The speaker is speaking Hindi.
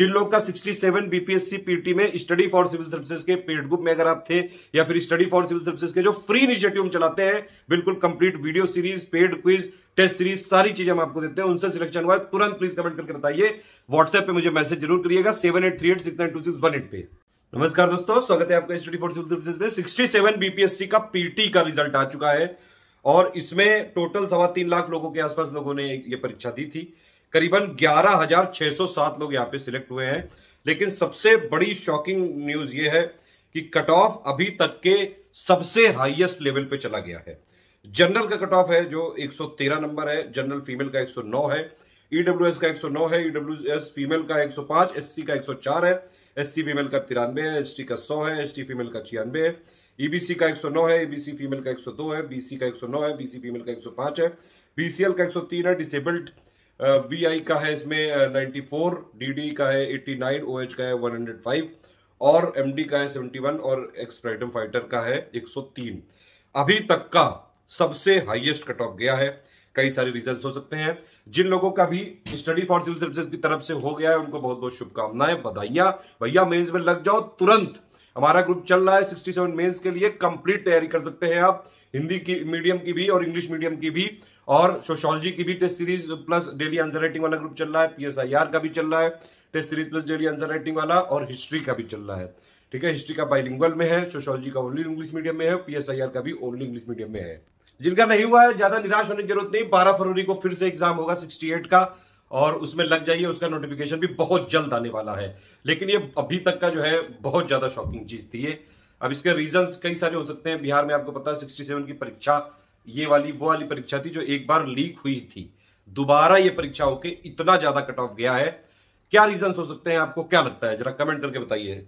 जिन लोग का 67 बीपीएससी पीटी में स्टडी फॉर सिविल सर्विसेज के पेड ग्रुप में अगर आप थे या फिर स्टडी फॉर सिविल सर्विसेज के जो फ्री इनिशिएटिव हम चलाते हैं बिल्कुल complete video series paid quiz test series सारी चीजें हम आपको देते हैं उनसे सिलेक्शन हुआ है तुरंत प्लीज कमेंट करके बताइए व्हाट्सएप पे मुझे मैसेज जरूर करिएगा seven eight three eight six nine two six one eight पे नमस्कार दोस्तों स्वागत है आपका स्टडी फॉर सिविल सर्विसेज में सिक्सटी सेवन बीपीएससी का पीटी का रिजल्ट आ चुका है और इसमें टोटल सवा तीन लाख लोगों के आसपास लोगों ने ये परीक्षा दी थी करीबन 11,607 लोग यहाँ पे सिलेक्ट हुए हैं लेकिन सबसे बड़ी शॉकिंग न्यूज ये है कि कट ऑफ अभी तक के सबसे हाईएस्ट लेवल पे चला गया है जनरल का कट ऑफ है जो 113 नंबर है जनरल फीमेल का 109 है ईडब्ल्यू का 109 है ईडब्ल्यू फीमेल का 105 एससी का 104 है एससी फीमेल का तिरानवे है एसटी का 100 है एसटी फीमेल का छियानवे है ईबीसी का 109 है ईबीसी फीमेल का 102 है बीसी का 109 है बीसी फीमेल का 105 है बीसीएल का 103 है डिसेबल्ड वी का है इसमें नाइन्टी फोर डी का है एट्टी नाइन ओ का है वन हंड्रेड फाइव और एम का है सेवेंटी वन और एक्सप्राइटम फाइटर का है एक सौ तीन अभी तक का सबसे हाईएस्ट कट ऑफ गया है कई सारे रीजन हो सकते हैं जिन लोगों का भी स्टडी फॉर सिविल सर्विसेज की तरफ से हो गया है उनको बहुत बहुत शुभकामनाएं बधाइयां भैया मेन्स में लग जाओ तुरंत हमारा ग्रुप चल रहा है 67 मेंस के लिए कंप्लीट तैयारी कर सकते हैं आप हिंदी की मीडियम की भी और इंग्लिश मीडियम की भी और सोशोलॉजी की भी test series plus daily answer writing वाला ग्रुप चल रहा है पीएसआईआर का भी चल रहा है test series plus daily answer writing वाला और हिस्ट्री का भी चल रहा है ठीक है हिस्ट्री का बाइलिंग में है सोशोलॉजी का ओनली इंग्लिश मीडियम में है पीएसआईआर का भी ओनली इंग्लिश मीडियम में है जिनका नहीं हुआ है ज्यादा निराश होने की जरूरत नहीं बारह फरवरी को फिर से एग्जाम होगा सिक्सटी एट का और उसमें लग जाइए उसका नोटिफिकेशन भी बहुत जल्द आने वाला है लेकिन ये अभी तक का जो है बहुत ज्यादा शॉकिंग चीज थी ये अब इसके रीजंस कई सारे हो सकते हैं बिहार में आपको पता है सिक्सटी सेवन की परीक्षा ये वाली वो वाली परीक्षा थी जो एक बार लीक हुई थी दोबारा ये परीक्षा होके इतना ज्यादा कट ऑफ गया है क्या रीजन हो सकते हैं आपको क्या लगता है जरा कमेंट करके बताइए